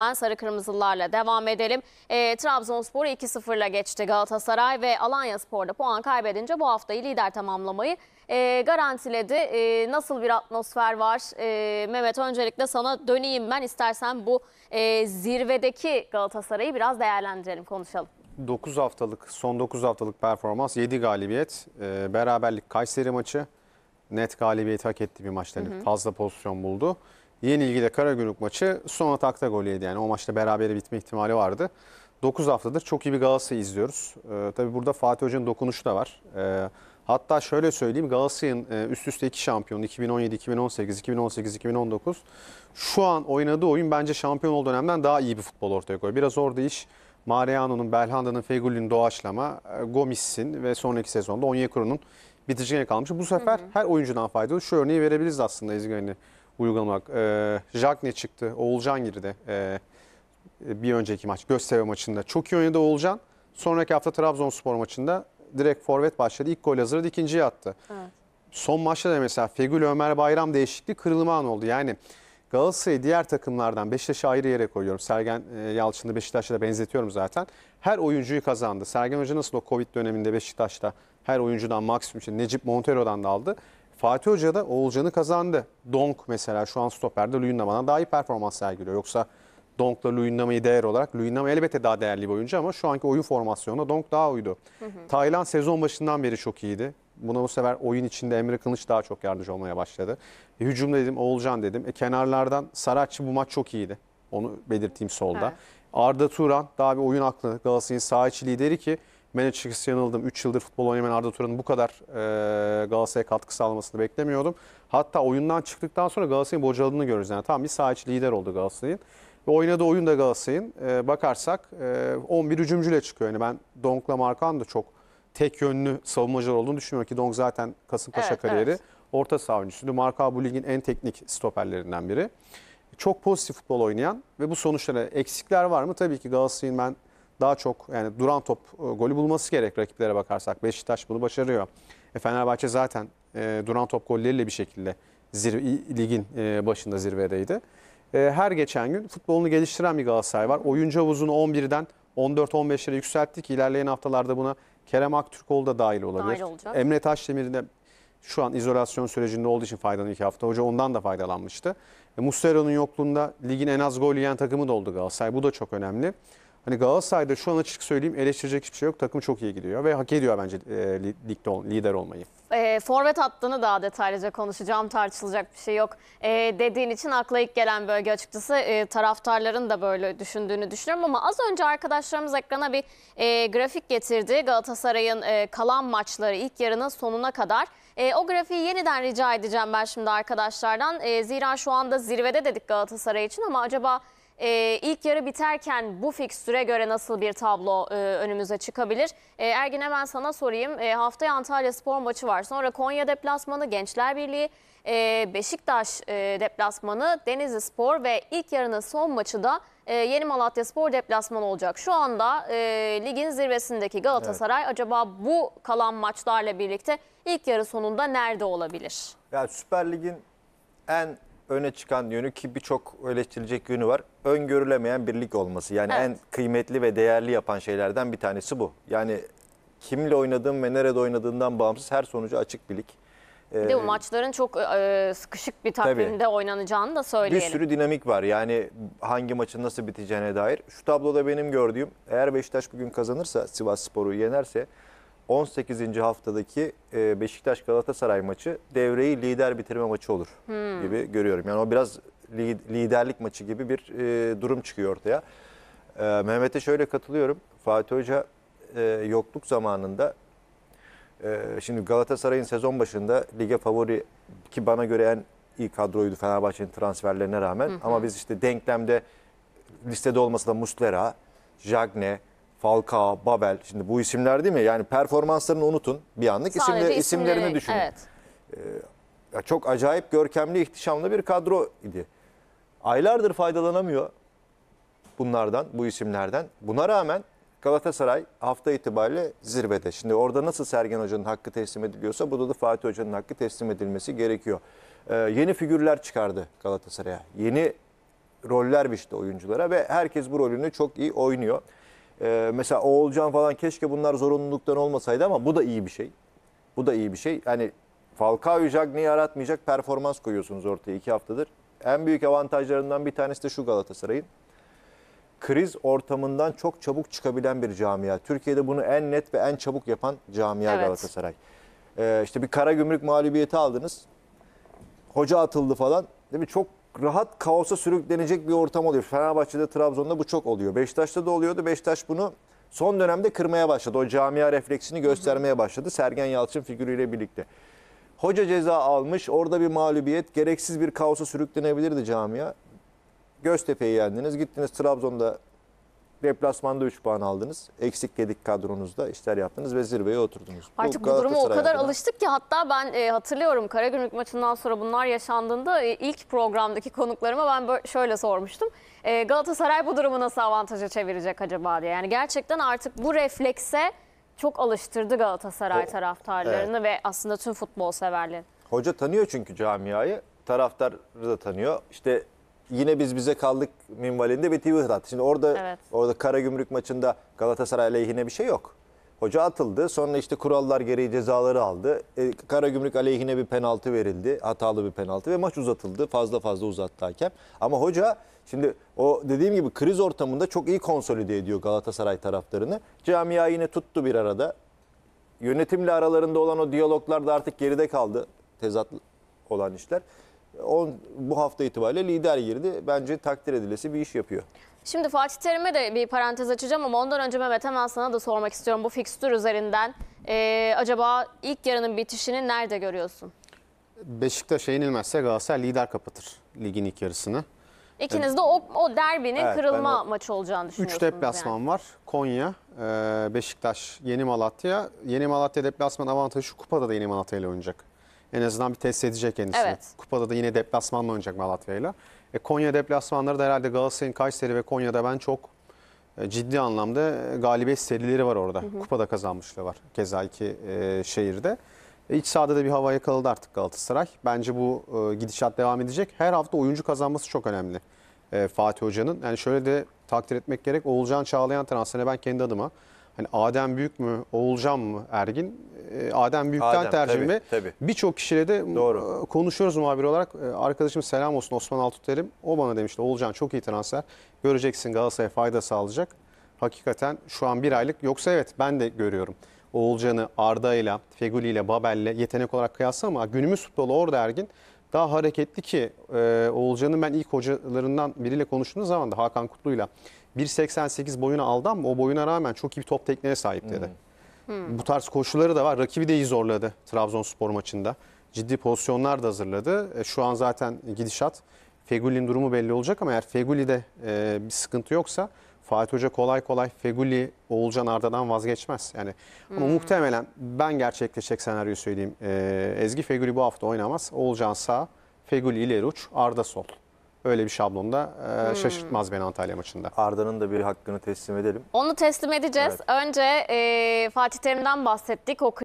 Ben sarı kırmızılarla devam edelim. E, ee, Trabzonspor 2-0'la geçti Galatasaray ve Alanya Spor'da puan kaybedince bu haftayı lider tamamlamayı e, garantiledi. E, nasıl bir atmosfer var? E, Mehmet öncelikle sana döneyim ben istersen bu e, zirvedeki Galatasaray'ı biraz değerlendirelim konuşalım. 9 haftalık son 9 haftalık performans 7 galibiyet e, beraberlik Kayseri maçı net galibiyeti hak etti bir maçta fazla pozisyon buldu. Yenilgi'de Karagümrük maçı son atakta gol yedi. Yani o maçta berabere bitme ihtimali vardı. 9 haftadır çok iyi bir Galatasaray izliyoruz. Ee, tabii burada Fatih Hoca'nın dokunuşu da var. Ee, hatta şöyle söyleyeyim Galatasaray'ın e, üst üste iki şampiyonu 2017, 2018, 2018, 2019 şu an oynadığı oyun bence şampiyon olduğu dönemden daha iyi bir futbol ortaya koyuyor. Biraz orada iş Mariano'nun, Belhanda'nın, Fegül'ün doğaçlama, e, Gomis'in ve sonraki sezonda Onyekuru'nun bitiricine kalmış. Bu sefer hı hı. her oyuncudan faydalı. Şu örneği verebiliriz aslında İzgün'e uygulamak. E, ee, ne çıktı. Oğulcan girdi. E, bir önceki maç Göztepe maçında. Çok iyi oynadı Oğulcan. Sonraki hafta Trabzonspor maçında direkt forvet başladı. İlk gol hazırladı, ikinciyi attı. Evet. Son maçta da mesela Fegül Ömer Bayram değişikliği kırılma an oldu. Yani Galatasaray'ı diğer takımlardan Beşiktaş'ı ayrı yere koyuyorum. Sergen e, Yalçın'ı Beşiktaş'a da benzetiyorum zaten. Her oyuncuyu kazandı. Sergen Hoca nasıl o Covid döneminde Beşiktaş'ta her oyuncudan maksimum için Necip Montero'dan da aldı. Fatih Hoca da Oğulcan'ı kazandı. Donk mesela şu an stoperde Luyendama'dan daha iyi performans sergiliyor. Yoksa Donk'la Luyendama'yı değer olarak Luyendama elbette daha değerli bir oyuncu ama şu anki oyun formasyonunda Donk daha uydu. Hı hı. Tayland sezon başından beri çok iyiydi. Buna bu sefer oyun içinde Emre Kılıç daha çok yardımcı olmaya başladı. E, hücum dedim, Oğulcan dedim. E, kenarlardan Saratçı bu maç çok iyiydi. Onu belirteyim solda. Ha. Arda Turan daha bir oyun aklı Galatasaray'ın sahiçi lideri ki ben açıkçası yanıldım. 3 yıldır futbol oynamayan Arda Turan'ın bu kadar e, Galatasaray'a katkı sağlamasını beklemiyordum. Hatta oyundan çıktıktan sonra Galatasaray'ın bocaladığını görürüz. Yani tam bir sağ lider oldu Galatasaray'ın. Ve oynadığı oyun da Galatasaray'ın. E, bakarsak e, 11 hücumcuyla çıkıyor. Yani ben Donk'la Markan da çok tek yönlü savunmacılar olduğunu düşünmüyorum ki Donk zaten Kasımpaşa evet, kariyeri. Evet. Orta saha oyuncusu. Marka bu ligin en teknik stoperlerinden biri. Çok pozitif futbol oynayan ve bu sonuçlara eksikler var mı? Tabii ki Galatasaray'ın ben daha çok yani duran top e, golü bulması gerek rakiplere bakarsak. Beşiktaş bunu başarıyor. E, Fenerbahçe zaten e, duran top golleriyle bir şekilde zirve, ligin e, başında zirvedeydi. E, her geçen gün futbolunu geliştiren bir Galatasaray var. Oyuncu havuzunu 11'den 14-15'lere yükselttik. İlerleyen haftalarda buna Kerem Aktürkoğlu da dahil olabilir. Dahil olacak. Emre Taşdemir'in de şu an izolasyon sürecinde olduğu için faydalı iki hafta. Hoca ondan da faydalanmıştı. E, Muslera'nın yokluğunda ligin en az gol yiyen takımı da oldu Galatasaray. Bu da çok önemli. Hani Galatasaray'da şu an açık söyleyeyim eleştirecek hiçbir şey yok. Takım çok iyi gidiyor ve hak ediyor bence e, ligde ol, lider olmayı. E, forvet hattını daha detaylıca konuşacağım. Tartışılacak bir şey yok. E, dediğin için akla ilk gelen bölge açıkçası e, taraftarların da böyle düşündüğünü düşünüyorum. Ama az önce arkadaşlarımız ekrana bir e, grafik getirdi. Galatasaray'ın e, kalan maçları ilk yarının sonuna kadar. E, o grafiği yeniden rica edeceğim ben şimdi arkadaşlardan. E, zira şu anda zirvede dedik Galatasaray için ama acaba e, ilk yarı biterken bu fikstüre göre nasıl bir tablo e, önümüze çıkabilir? E, Ergin hemen sana sorayım. E, haftaya Antalya spor maçı var. Sonra Konya deplasmanı, Gençler Birliği, e, Beşiktaş e, deplasmanı, Denizli Spor ve ilk yarının son maçı da e, Yeni Malatya Spor deplasmanı olacak. Şu anda e, ligin zirvesindeki Galatasaray acaba bu kalan maçlarla birlikte ilk yarı sonunda nerede olabilir? Ya Süper Lig'in en öne çıkan yönü ki birçok eleştirilecek yönü var. Öngörülemeyen birlik olması. Yani evet. en kıymetli ve değerli yapan şeylerden bir tanesi bu. Yani kimle oynadığın ve nerede oynadığından bağımsız her sonucu açık birlik. Bir de bu ee, maçların çok e, e sıkışık bir takvimde tabii, oynanacağını da söyleyelim. Bir sürü dinamik var yani hangi maçın nasıl biteceğine dair. Şu tabloda benim gördüğüm eğer Beşiktaş bugün kazanırsa Sivas Spor'u yenerse 18. haftadaki e, Beşiktaş Galatasaray maçı devreyi lider bitirme maçı olur hmm. gibi görüyorum. Yani o biraz liderlik maçı gibi bir e, durum çıkıyor ortaya. E, Mehmet'e şöyle katılıyorum. Fatih Hoca yokluk zamanında şimdi Galatasaray'ın sezon başında lige favori ki bana göre en iyi kadroydu Fenerbahçe'nin transferlerine rağmen hı ama biz işte denklemde listede olmasa da Muslera, Jagne, Falcao, Babel şimdi bu isimler değil mi? Yani performanslarını unutun. Bir anlık Sadece isimlerini düşünün. Evet. Ee, ya çok acayip görkemli, ihtişamlı bir kadro idi. Aylardır faydalanamıyor bunlardan, bu isimlerden. Buna rağmen Galatasaray hafta itibariyle zirvede. Şimdi orada nasıl Sergen Hoca'nın hakkı teslim ediliyorsa burada da Fatih Hoca'nın hakkı teslim edilmesi gerekiyor. Ee, yeni figürler çıkardı Galatasaray'a. Yeni roller biçti oyunculara ve herkes bu rolünü çok iyi oynuyor. Ee, mesela Oğulcan falan keşke bunlar zorunluluktan olmasaydı ama bu da iyi bir şey. Bu da iyi bir şey. Hani Falcao Cagney'i yaratmayacak performans koyuyorsunuz ortaya iki haftadır. En büyük avantajlarından bir tanesi de şu Galatasaray'ın. Kriz ortamından çok çabuk çıkabilen bir camia. Türkiye'de bunu en net ve en çabuk yapan camia evet. Galatasaray. Ee, işte bir kara gümrük mağlubiyeti aldınız. Hoca atıldı falan. Değil mi? Çok rahat kaosa sürüklenecek bir ortam oluyor. Fenerbahçe'de, Trabzon'da bu çok oluyor. Beşiktaş'ta da oluyordu. Beşiktaş bunu son dönemde kırmaya başladı. O camia refleksini göstermeye başladı Sergen Yalçın figürüyle birlikte. Hoca ceza almış. Orada bir mağlubiyet. Gereksiz bir kaosa sürüklenebilirdi camia. Göztepe'yi yendiniz. Gittiniz Trabzon'da Deplasmanda 3 puan aldınız. Eksik yedik kadronuzda işler yaptınız ve zirveye oturdunuz. Artık bu, bu duruma o kadar adına. alıştık ki hatta ben e, hatırlıyorum Karagümrük maçından sonra bunlar yaşandığında e, ilk programdaki konuklarıma ben böyle, şöyle sormuştum. E, Galatasaray bu durumu nasıl avantaja çevirecek acaba diye. Yani gerçekten artık bu reflekse çok alıştırdı Galatasaray o, taraftarlarını evet. ve aslında tüm futbol severleri. Hoca tanıyor çünkü camiayı. Taraftarı da tanıyor. İşte yine biz bize kaldık minvalinde bir TV attı. Şimdi orada evet. orada Gümrük maçında Galatasaray aleyhine bir şey yok. Hoca atıldı. Sonra işte kurallar gereği cezaları aldı. E, Gümrük aleyhine bir penaltı verildi. Hatalı bir penaltı ve maç uzatıldı. Fazla fazla uzattı hakem. Ama hoca şimdi o dediğim gibi kriz ortamında çok iyi konsolide ediyor Galatasaray taraftarını. Camia yine tuttu bir arada. Yönetimle aralarında olan o diyaloglar da artık geride kaldı. Tezat olan işler. On, bu hafta itibariyle lider girdi. Bence takdir edilesi bir iş yapıyor. Şimdi Fatih Terim'e de bir parantez açacağım ama ondan önce Mehmet hemen sana da sormak istiyorum. Bu fikstür üzerinden e, acaba ilk yarının bitişini nerede görüyorsun? Beşiktaş yenilmezse Galatasaray lider kapatır ligin ilk yarısını. İkiniz de o, o derbinin evet, kırılma o, maçı olacağını düşünüyorsunuz. 3 deplasman yani. var. Konya, e, Beşiktaş, Yeni Malatya. Yeni Malatya deplasman avantajı şu kupada da Yeni Malatya ile oynayacak en azından bir test edecek kendisini. Evet. Kupada da yine deplasmanla oynayacak Malatya'yla. E, Konya deplasmanları da herhalde Galatasaray'ın Kayseri ve Konya'da ben çok e, ciddi anlamda galibiyet serileri var orada. Hı hı. Kupada kazanmışlığı var keza iki e, şehirde. E, iç sahada da bir hava yakaladı artık Galatasaray. Bence bu e, gidişat devam edecek. Her hafta oyuncu kazanması çok önemli e, Fatih Hoca'nın. Yani şöyle de takdir etmek gerek. Oğulcan Çağlayan transferine ben kendi adıma Hani Adem Büyük mü, Oğulcan mı Ergin? Ee, Adem Büyük'ten Adem, tercüme. Birçok kişiyle de Doğru. E, konuşuyoruz muhabir olarak. Ee, arkadaşım selam olsun Osman derim. O bana demişti Oğulcan çok iyi transfer. Göreceksin Galatasaray'a fayda sağlayacak. Hakikaten şu an bir aylık. Yoksa evet ben de görüyorum. Oğulcan'ı Arda'yla, Fegüli'yle, Babel'le yetenek olarak kıyasla ama günümüz futbolu orada Ergin daha hareketli ki e, Oğulcan'ın ben ilk hocalarından biriyle konuştuğum zaman da Hakan Kutlu'yla 1.88 boyuna aldı ama o boyuna rağmen çok iyi bir top tekniğine sahip dedi. Hmm. hmm. Bu tarz koşuları da var. Rakibi de iyi zorladı Trabzonspor maçında. Ciddi pozisyonlar da hazırladı. E, şu an zaten gidişat Feguli'nin durumu belli olacak ama eğer Feguli'de e, bir sıkıntı yoksa Fatih Hoca kolay kolay Feguli Oğulcan Arda'dan vazgeçmez. Yani ama hmm. muhtemelen ben gerçekleşecek senaryoyu söyleyeyim. E, Ezgi Feguli bu hafta oynamaz. Oğulcan sağ, Feguli ileri uç, Arda sol öyle bir şablonda e, hmm. şaşırtmaz beni Antalya maçında. Arda'nın da bir hakkını teslim edelim. Onu teslim edeceğiz. Önce e, Fatih Terim'den bahsettik. O